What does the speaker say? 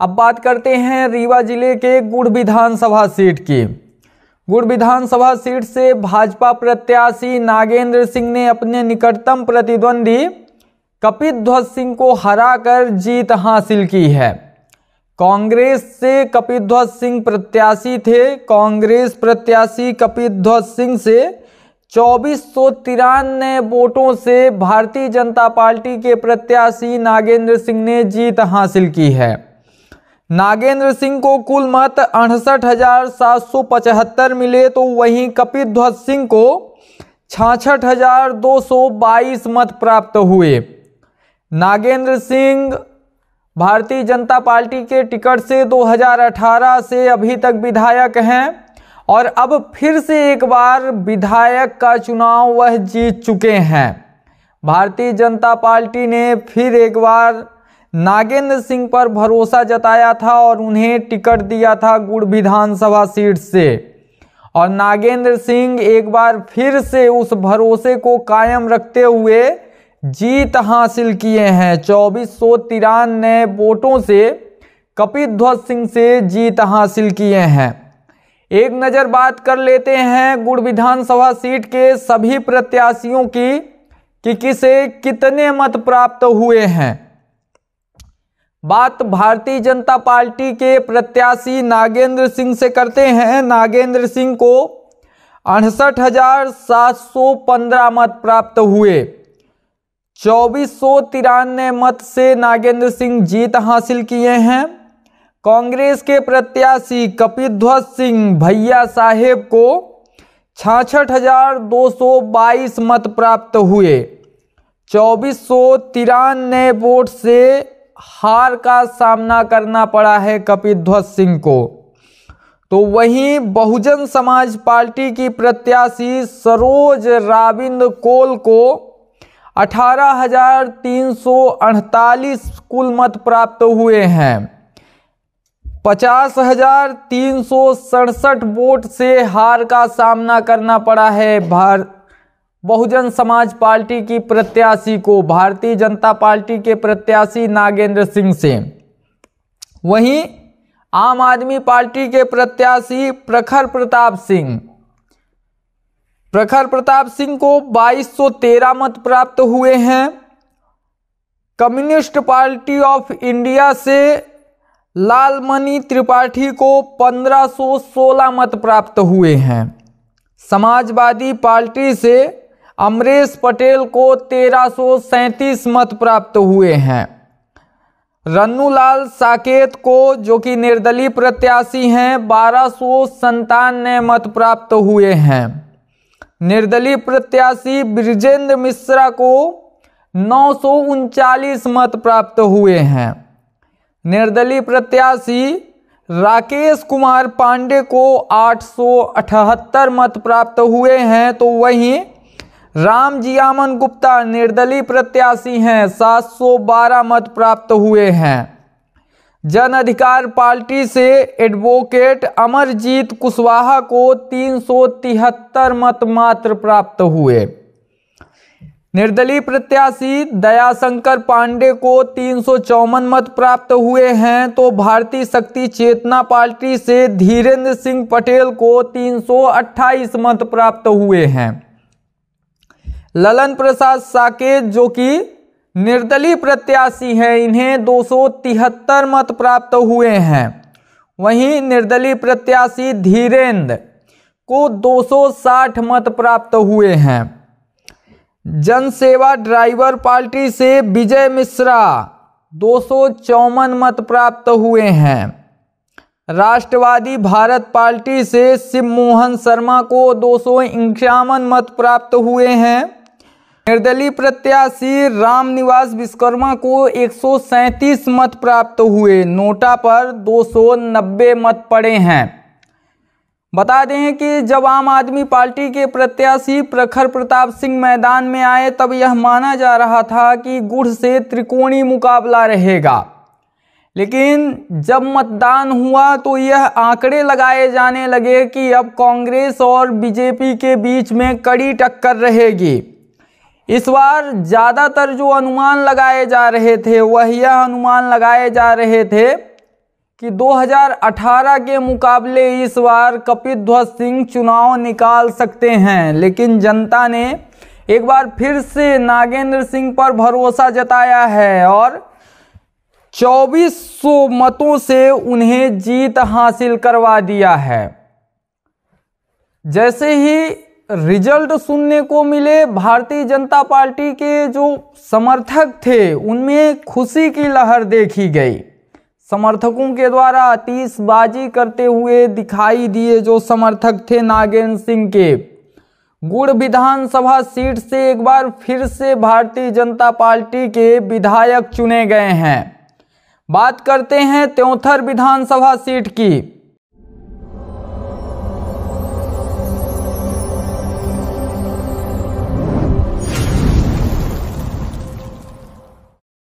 अब बात करते हैं रीवा जिले के गुड़ विधानसभा सीट की गुड़ विधानसभा सीट से भाजपा प्रत्याशी नागेंद्र सिंह ने अपने निकटतम प्रतिद्वंदी कपित ध्वज सिंह को हराकर जीत हासिल की है कांग्रेस से कपित ध्वज सिंह प्रत्याशी थे कांग्रेस प्रत्याशी कपित ध्वज सिंह से चौबीस सौ तिरानवे वोटों से भारतीय जनता पार्टी के प्रत्याशी नागेंद्र सिंह ने जीत हासिल की है नागेंद्र सिंह को कुल मत अड़सठ हजार सात सौ पचहत्तर मिले तो वहीं कपित ध्वज सिंह को छाछठ हजार दो सौ बाईस मत प्राप्त हुए नागेंद्र सिंह भारतीय जनता पार्टी के टिकट से 2018 से अभी तक विधायक हैं और अब फिर से एक बार विधायक का चुनाव वह जीत चुके हैं भारतीय जनता पार्टी ने फिर एक बार नागेंद्र सिंह पर भरोसा जताया था और उन्हें टिकट दिया था गुड़ विधानसभा सीट से और नागेंद्र सिंह एक बार फिर से उस भरोसे को कायम रखते हुए जीत हासिल किए हैं चौबीस सौ तिरानवे वोटों से कपिध्वज सिंह से जीत हासिल किए हैं एक नज़र बात कर लेते हैं गुड़ विधानसभा सीट के सभी प्रत्याशियों की कि किसे कितने मत प्राप्त हुए हैं बात भारतीय जनता पार्टी के प्रत्याशी नागेंद्र सिंह से करते हैं नागेंद्र सिंह को अड़सठ हजार सात सौ पंद्रह मत प्राप्त हुए चौबीस सौ तिरानवे मत से नागेंद्र सिंह जीत हासिल किए हैं कांग्रेस के प्रत्याशी कपिध्वज सिंह भैया साहेब को छाछठ हजार दो सौ बाईस मत प्राप्त हुए चौबीस सौ तिरानवे वोट से हार का सामना करना पड़ा है कपिध्वज सिंह को तो वहीं बहुजन समाज पार्टी की प्रत्याशी सरोज राविंद कोल को अठारह कुल मत प्राप्त हुए हैं पचास हजार तीन सौ सड़सठ वोट से हार का सामना करना पड़ा है भार बहुजन समाज पार्टी की प्रत्याशी को भारतीय जनता पार्टी के प्रत्याशी नागेंद्र सिंह से वहीं आम आदमी पार्टी के प्रत्याशी प्रखर प्रताप सिंह प्रखर प्रताप सिंह को 2213 मत प्राप्त हुए हैं कम्युनिस्ट पार्टी ऑफ इंडिया से लालमणि त्रिपाठी को 1516 मत प्राप्त हुए हैं समाजवादी पार्टी से अमरेश पटेल को तेरह मत प्राप्त हुए हैं रन्नूलाल साकेत को जो कि निर्दलीय प्रत्याशी हैं बारह सौ मत प्राप्त हुए हैं निर्दलीय प्रत्याशी ब्रजेंद्र मिश्रा को नौ मत प्राप्त हुए हैं निर्दलीय प्रत्याशी राकेश कुमार पांडे को अठहत्तर मत प्राप्त हुए हैं तो वहीं राम जियामन गुप्ता निर्दलीय प्रत्याशी हैं 712 मत प्राप्त हुए हैं जन अधिकार पार्टी से एडवोकेट अमरजीत कुशवाहा को तिहत्तर मत मात्र प्राप्त हुए निर्दलीय प्रत्याशी दयाशंकर पांडे को तीन मत प्राप्त हुए हैं तो भारतीय शक्ति चेतना पार्टी से धीरेन्द्र सिंह पटेल को 328 मत प्राप्त हुए हैं ललन प्रसाद साकेत जो कि निर्दलीय प्रत्याशी हैं इन्हें दो मत प्राप्त हुए हैं वहीं निर्दलीय प्रत्याशी धीरेन्द्र को 260 मत प्राप्त हुए हैं जनसेवा ड्राइवर पार्टी से विजय मिश्रा दो मत प्राप्त हुए हैं राष्ट्रवादी भारत पार्टी से शिवमोहन शर्मा को दो मत प्राप्त हुए हैं निर्दलीय प्रत्याशी रामनिवास विश्वकर्मा को एक मत प्राप्त हुए नोटा पर 290 मत पड़े हैं बता दें कि जब आम आदमी पार्टी के प्रत्याशी प्रखर प्रताप सिंह मैदान में आए तब यह माना जा रहा था कि गुढ़ से त्रिकोणी मुकाबला रहेगा लेकिन जब मतदान हुआ तो यह आंकड़े लगाए जाने लगे कि अब कांग्रेस और बीजेपी के बीच में कड़ी टक्कर रहेगी इस बार ज़्यादातर जो अनुमान लगाए जा रहे थे वह यह अनुमान लगाए जा रहे थे कि 2018 के मुकाबले इस बार कपित ध्वज सिंह चुनाव निकाल सकते हैं लेकिन जनता ने एक बार फिर से नागेंद्र सिंह पर भरोसा जताया है और 2400 मतों से उन्हें जीत हासिल करवा दिया है जैसे ही रिजल्ट सुनने को मिले भारतीय जनता पार्टी के जो समर्थक थे उनमें खुशी की लहर देखी गई समर्थकों के द्वारा आतिशबाजी करते हुए दिखाई दिए जो समर्थक थे नागेंद्र सिंह के गुड़ विधानसभा सीट से एक बार फिर से भारतीय जनता पार्टी के विधायक चुने गए हैं बात करते हैं त्योंथर विधानसभा सीट की